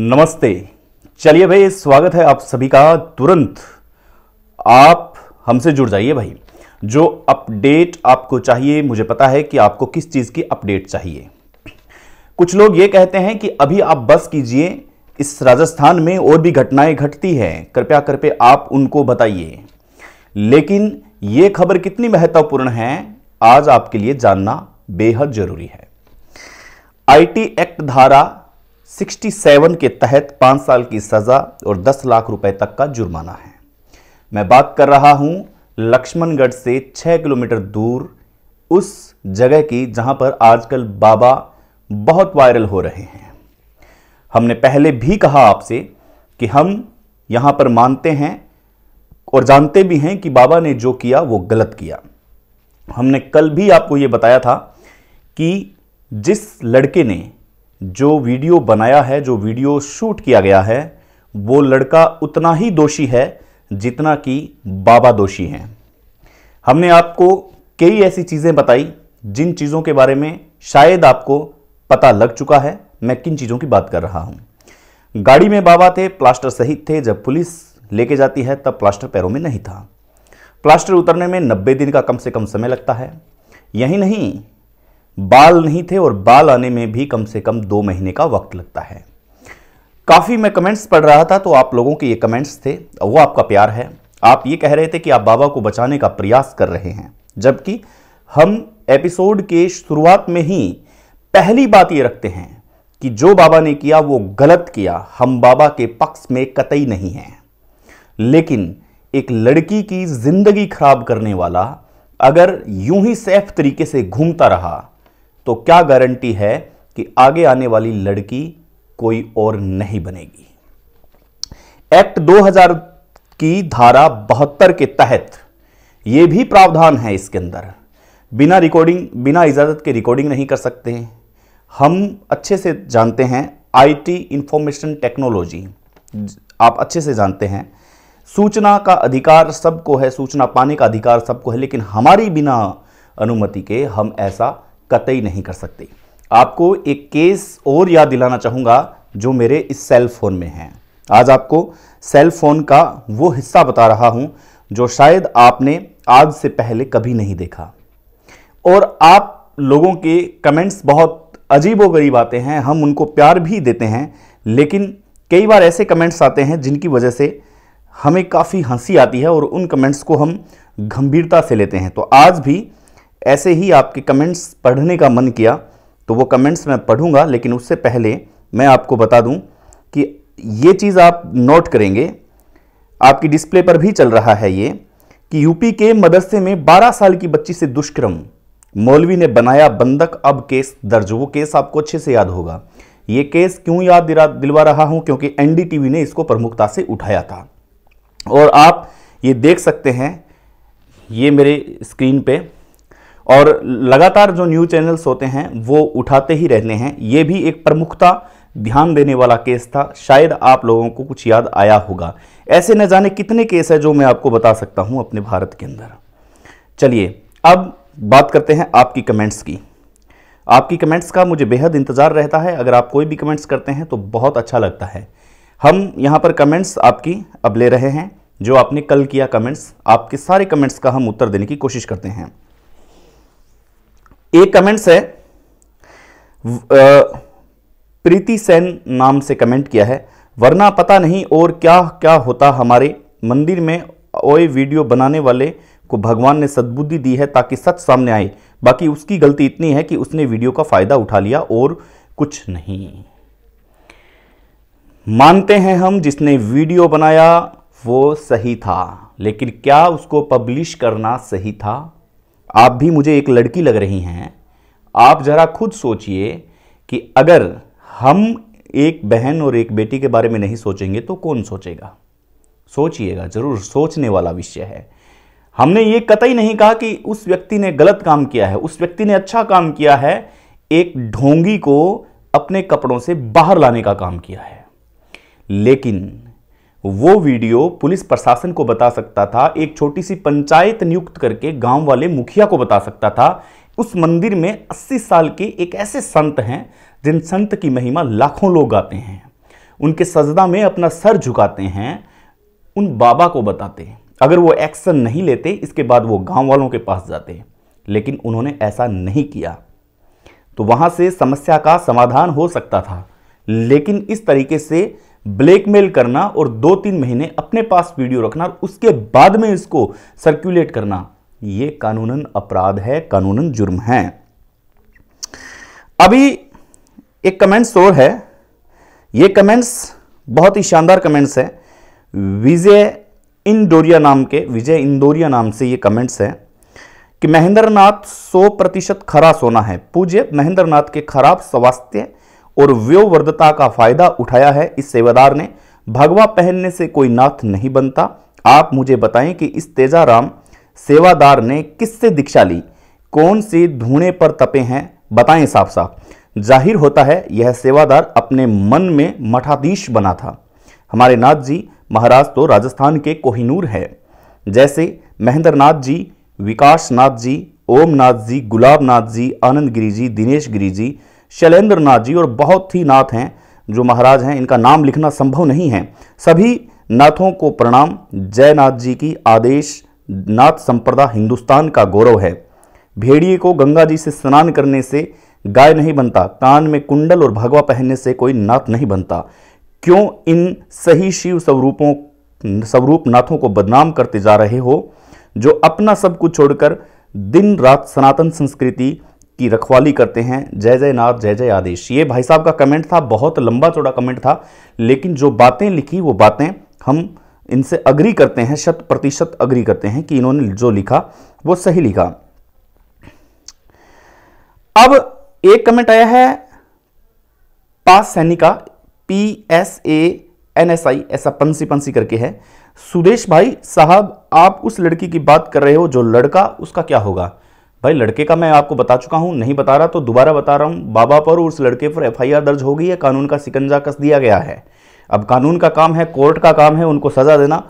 नमस्ते चलिए भाई स्वागत है आप सभी का तुरंत आप हमसे जुड़ जाइए भाई जो अपडेट आपको चाहिए मुझे पता है कि आपको किस चीज़ की अपडेट चाहिए कुछ लोग ये कहते हैं कि अभी आप बस कीजिए इस राजस्थान में और भी घटनाएं घटती हैं कृपया कृपया आप उनको बताइए लेकिन ये खबर कितनी महत्वपूर्ण है आज आपके लिए जानना बेहद जरूरी है आईटी एक्ट धारा 67 के तहत पाँच साल की सज़ा और 10 लाख रुपए तक का जुर्माना है मैं बात कर रहा हूं लक्ष्मणगढ़ से 6 किलोमीटर दूर उस जगह की जहां पर आजकल बाबा बहुत वायरल हो रहे हैं हमने पहले भी कहा आपसे कि हम यहाँ पर मानते हैं और जानते भी हैं कि बाबा ने जो किया वो गलत किया हमने कल भी आपको ये बताया था कि जिस लड़के ने जो वीडियो बनाया है जो वीडियो शूट किया गया है वो लड़का उतना ही दोषी है जितना कि बाबा दोषी हैं हमने आपको कई ऐसी चीज़ें बताई जिन चीज़ों के बारे में शायद आपको पता लग चुका है मैं किन चीज़ों की बात कर रहा हूँ गाड़ी में बाबा थे प्लास्टर सहित थे जब पुलिस लेके जाती है तब प्लास्टर पैरों में नहीं था प्लास्टर उतरने में नब्बे दिन का कम से कम समय लगता है यही नहीं बाल नहीं थे और बाल आने में भी कम से कम दो महीने का वक्त लगता है काफ़ी मैं कमेंट्स पढ़ रहा था तो आप लोगों के ये कमेंट्स थे वो आपका प्यार है आप ये कह रहे थे कि आप बाबा को बचाने का प्रयास कर रहे हैं जबकि हम एपिसोड के शुरुआत में ही पहली बात ये रखते हैं कि जो बाबा ने किया वो गलत किया हम बाबा के पक्ष में कतई नहीं हैं लेकिन एक लड़की की ज़िंदगी खराब करने वाला अगर यूं ही सेफ तरीके से घूमता रहा तो क्या गारंटी है कि आगे आने वाली लड़की कोई और नहीं बनेगी एक्ट 2000 की धारा बहत्तर के तहत यह भी प्रावधान है इसके अंदर बिना रिकॉर्डिंग बिना इजाज़त के रिकॉर्डिंग नहीं कर सकते हैं हम अच्छे से जानते हैं आईटी इंफॉर्मेशन टेक्नोलॉजी आप अच्छे से जानते हैं सूचना का अधिकार सबको है सूचना पाने का अधिकार सबको है लेकिन हमारी बिना अनुमति के हम ऐसा कतई नहीं कर सकती आपको एक केस और याद दिलाना चाहूँगा जो मेरे इस सेल फ़ोन में है आज आपको सेल फ़ोन का वो हिस्सा बता रहा हूँ जो शायद आपने आज से पहले कभी नहीं देखा और आप लोगों के कमेंट्स बहुत अजीब वरीब आते हैं हम उनको प्यार भी देते हैं लेकिन कई बार ऐसे कमेंट्स आते हैं जिनकी वजह से हमें काफ़ी हंसी आती है और उन कमेंट्स को हम गंभीरता से लेते हैं तो आज भी ऐसे ही आपके कमेंट्स पढ़ने का मन किया तो वो कमेंट्स मैं पढ़ूंगा लेकिन उससे पहले मैं आपको बता दूं कि ये चीज़ आप नोट करेंगे आपकी डिस्प्ले पर भी चल रहा है ये कि यूपी के मदरसे में 12 साल की बच्ची से दुष्कर्म मौलवी ने बनाया बंधक अब केस दर्ज वो केस आपको अच्छे से याद होगा ये केस क्यों याद दिला दिलवा रहा हूँ क्योंकि एनडीटीवी ने इसको प्रमुखता से उठाया था और आप ये देख सकते हैं ये मेरे स्क्रीन पर और लगातार जो न्यूज चैनल्स होते हैं वो उठाते ही रहते हैं ये भी एक प्रमुखता ध्यान देने वाला केस था शायद आप लोगों को कुछ याद आया होगा ऐसे न जाने कितने केस है जो मैं आपको बता सकता हूँ अपने भारत के अंदर चलिए अब बात करते हैं आपकी कमेंट्स की आपकी कमेंट्स का मुझे बेहद इंतज़ार रहता है अगर आप कोई भी कमेंट्स करते हैं तो बहुत अच्छा लगता है हम यहाँ पर कमेंट्स आपकी अब ले रहे हैं जो आपने कल किया कमेंट्स आपके सारे कमेंट्स का हम उत्तर देने की कोशिश करते हैं एक कमेंट्स है प्रीति सेन नाम से कमेंट किया है वरना पता नहीं और क्या क्या होता हमारे मंदिर में ओए वीडियो बनाने वाले को भगवान ने सद्बुद्धि दी है ताकि सच सामने आए बाकी उसकी गलती इतनी है कि उसने वीडियो का फायदा उठा लिया और कुछ नहीं मानते हैं हम जिसने वीडियो बनाया वो सही था लेकिन क्या उसको पब्लिश करना सही था आप भी मुझे एक लड़की लग रही हैं आप ज़रा खुद सोचिए कि अगर हम एक बहन और एक बेटी के बारे में नहीं सोचेंगे तो कौन सोचेगा सोचिएगा ज़रूर सोचने वाला विषय है हमने ये कतई नहीं कहा कि उस व्यक्ति ने गलत काम किया है उस व्यक्ति ने अच्छा काम किया है एक ढोंगी को अपने कपड़ों से बाहर लाने का काम किया है लेकिन वो वीडियो पुलिस प्रशासन को बता सकता था एक छोटी सी पंचायत नियुक्त करके गांव वाले मुखिया को बता सकता था उस मंदिर में 80 साल के एक ऐसे संत हैं जिन संत की महिमा लाखों लोग गाते हैं उनके सजदा में अपना सर झुकाते हैं उन बाबा को बताते हैं अगर वो एक्शन नहीं लेते इसके बाद वो गांव वालों के पास जाते लेकिन उन्होंने ऐसा नहीं किया तो वहाँ से समस्या का समाधान हो सकता था लेकिन इस तरीके से ब्लैकमेल करना और दो तीन महीने अपने पास वीडियो रखना और उसके बाद में इसको सर्कुलेट करना ये कानूनन अपराध है कानूनन जुर्म है अभी एक कमेंट्स और है ये कमेंट्स बहुत ही शानदार कमेंट्स है विजय इंदोरिया नाम के विजय इंदोरिया नाम से ये कमेंट्स है कि महेंद्र नाथ सौ प्रतिशत खरा सोना है पूज्य महेंद्र नाथ के खराब स्वास्थ्य और व्योवर्धता का फायदा उठाया है इस सेवादार ने भगवा पहनने से कोई नाथ नहीं बनता आप मुझे बताएं कि इस तेजाराम सेवादार ने किससे दीक्षा ली कौन सी धूणे पर तपे हैं बताएं साफ साफ जाहिर होता है यह सेवादार अपने मन में मठाधीश बना था हमारे नाथ जी महाराज तो राजस्थान के कोहिनूर है जैसे महेंद्र नाथ जी विकास नाथ जी ओम नाथ जी गुलाब नाथ जी आनंद गिरी जी दिनेश गिरी जी शैलेंद्र नाथ जी और बहुत ही नाथ हैं जो महाराज हैं इनका नाम लिखना संभव नहीं है सभी नाथों को प्रणाम जयनाथ जी की आदेश नाथ संप्रदा हिंदुस्तान का गौरव है भेड़िए को गंगा जी से स्नान करने से गाय नहीं बनता कान में कुंडल और भगवा पहनने से कोई नाथ नहीं बनता क्यों इन सही शिव स्वरूपों स्वरूप नाथों को बदनाम करते जा रहे हो जो अपना सब कुछ छोड़कर दिन रात सनातन संस्कृति की रखवाली करते हैं जय जय नाथ जय जय आदेश ये भाई साहब का कमेंट था बहुत लंबा चौड़ा कमेंट था लेकिन जो बातें लिखी वो बातें हम इनसे अग्री करते हैं शत प्रतिशत अग्री करते हैं कि इन्होंने जो लिखा वो सही लिखा अब एक कमेंट आया है पास सैनिका P S A N S I ऐसा पंसी पंसी करके है सुदेश भाई साहब आप उस लड़की की बात कर रहे हो जो लड़का उसका क्या होगा भाई लड़के का मैं आपको बता चुका हूँ नहीं बता रहा तो दोबारा बता रहा हूं बाबा पर और उस लड़के पर एफआईआर दर्ज हो गई है कानून का सिकंजा कस दिया गया है अब कानून का काम है कोर्ट का काम है उनको सज़ा देना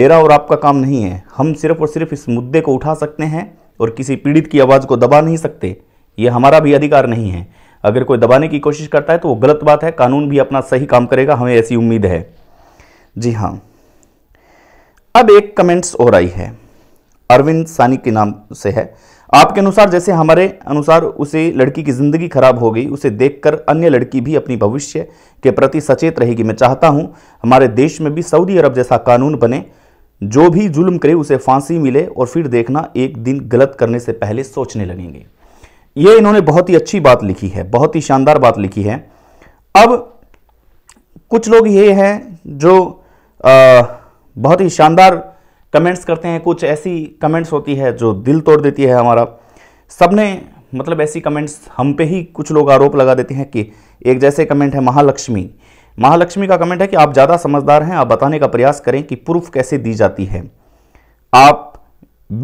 मेरा और आपका काम नहीं है हम सिर्फ और सिर्फ इस मुद्दे को उठा सकते हैं और किसी पीड़ित की आवाज़ को दबा नहीं सकते ये हमारा भी अधिकार नहीं है अगर कोई दबाने की कोशिश करता है तो वो गलत बात है कानून भी अपना सही काम करेगा हमें ऐसी उम्मीद है जी हाँ अब एक कमेंट्स और आई है अरविंद सानी के नाम से है आपके अनुसार जैसे हमारे अनुसार उसे लड़की की ज़िंदगी खराब हो गई उसे देखकर अन्य लड़की भी अपनी भविष्य के प्रति सचेत रहेगी मैं चाहता हूं हमारे देश में भी सऊदी अरब जैसा कानून बने जो भी जुल्म करे उसे फांसी मिले और फिर देखना एक दिन गलत करने से पहले सोचने लगेंगे ये इन्होंने बहुत ही अच्छी बात लिखी है बहुत ही शानदार बात लिखी है अब कुछ लोग ये हैं जो आ, बहुत ही शानदार कमेंट्स करते हैं कुछ ऐसी कमेंट्स होती है जो दिल तोड़ देती है हमारा सबने मतलब ऐसी कमेंट्स हम पे ही कुछ लोग आरोप लगा देते हैं कि एक जैसे कमेंट है महालक्ष्मी महालक्ष्मी का कमेंट है कि आप ज़्यादा समझदार हैं आप बताने का प्रयास करें कि प्रूफ कैसे दी जाती है आप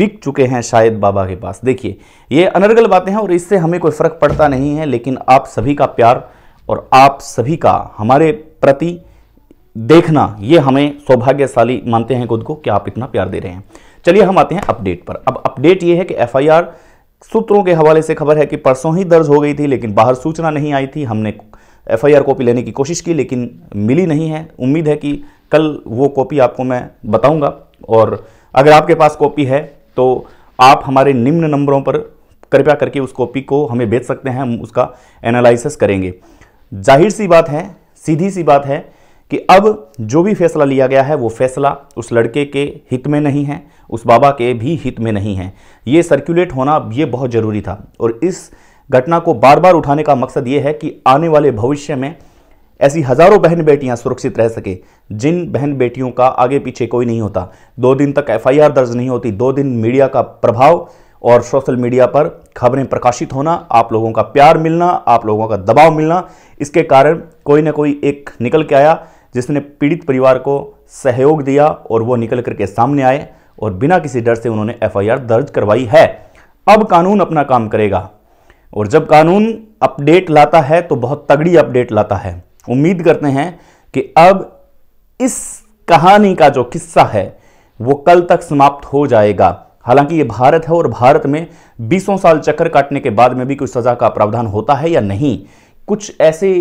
बिक चुके हैं शायद बाबा के पास देखिए ये अनर्गल बातें हैं और इससे हमें कोई फ़र्क पड़ता नहीं है लेकिन आप सभी का प्यार और आप सभी का हमारे प्रति देखना ये हमें सौभाग्यशाली मानते हैं खुद को कि आप इतना प्यार दे रहे हैं चलिए हम आते हैं अपडेट पर अब अपडेट ये है कि एफआईआर सूत्रों के हवाले से खबर है कि परसों ही दर्ज हो गई थी लेकिन बाहर सूचना नहीं आई थी हमने एफआईआर कॉपी लेने की कोशिश की लेकिन मिली नहीं है उम्मीद है कि कल वो कॉपी आपको मैं बताऊंगा और अगर आपके पास कॉपी है तो आप हमारे निम्न नंबरों पर कृपया करके उस कॉपी को हमें भेज सकते हैं हम उसका एनालिसिस करेंगे जाहिर सी बात है सीधी सी बात है कि अब जो भी फैसला लिया गया है वो फैसला उस लड़के के हित में नहीं है उस बाबा के भी हित में नहीं है ये सर्कुलेट होना ये बहुत ज़रूरी था और इस घटना को बार बार उठाने का मकसद ये है कि आने वाले भविष्य में ऐसी हज़ारों बहन बेटियां सुरक्षित रह सके जिन बहन बेटियों का आगे पीछे कोई नहीं होता दो दिन तक एफआईआर दर्ज नहीं होती दो दिन मीडिया का प्रभाव और सोशल मीडिया पर खबरें प्रकाशित होना आप लोगों का प्यार मिलना आप लोगों का दबाव मिलना इसके कारण कोई ना कोई एक निकल के आया जिसने पीड़ित परिवार को सहयोग दिया और वो निकल करके सामने आए और बिना किसी डर से उन्होंने एफआईआर दर्ज करवाई है अब कानून अपना काम करेगा और जब कानून अपडेट लाता है तो बहुत तगड़ी अपडेट लाता है उम्मीद करते हैं कि अब इस कहानी का जो किस्सा है वो कल तक समाप्त हो जाएगा हालांकि ये भारत है और भारत में बीसों साल चक्कर काटने के बाद में भी कुछ सज़ा का प्रावधान होता है या नहीं कुछ ऐसे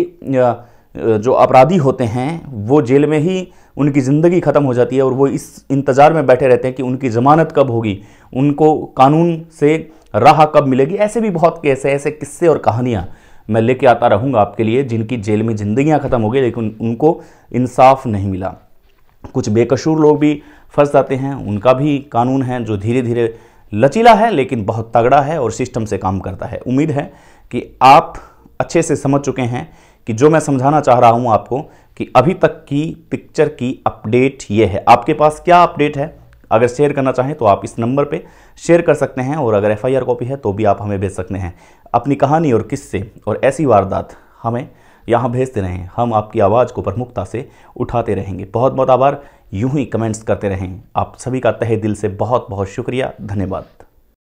जो अपराधी होते हैं वो जेल में ही उनकी ज़िंदगी ख़त्म हो जाती है और वो इस इंतज़ार में बैठे रहते हैं कि उनकी ज़मानत कब होगी उनको कानून से राह कब मिलेगी ऐसे भी बहुत केस ऐसे किस्से और कहानियाँ मैं लेके आता रहूँगा आपके लिए जिनकी जेल में ज़िंदियाँ ख़त्म हो गई लेकिन उनको इंसाफ नहीं मिला कुछ बेकसूर लोग भी फंस जाते हैं उनका भी कानून है जो धीरे धीरे लचीला है लेकिन बहुत तगड़ा है और सिस्टम से काम करता है उम्मीद है कि आप अच्छे से समझ चुके हैं कि जो मैं समझाना चाह रहा हूँ आपको कि अभी तक की पिक्चर की अपडेट ये है आपके पास क्या अपडेट है अगर शेयर करना चाहें तो आप इस नंबर पे शेयर कर सकते हैं और अगर एफआईआर कॉपी है तो भी आप हमें भेज सकते हैं अपनी कहानी और किस्से और ऐसी वारदात हमें यहाँ भेजते रहें हम आपकी आवाज़ को प्रमुखता से उठाते रहेंगे बहुत बहुत आभार यूं ही कमेंट्स करते रहें आप सभी का तहे दिल से बहुत बहुत शुक्रिया धन्यवाद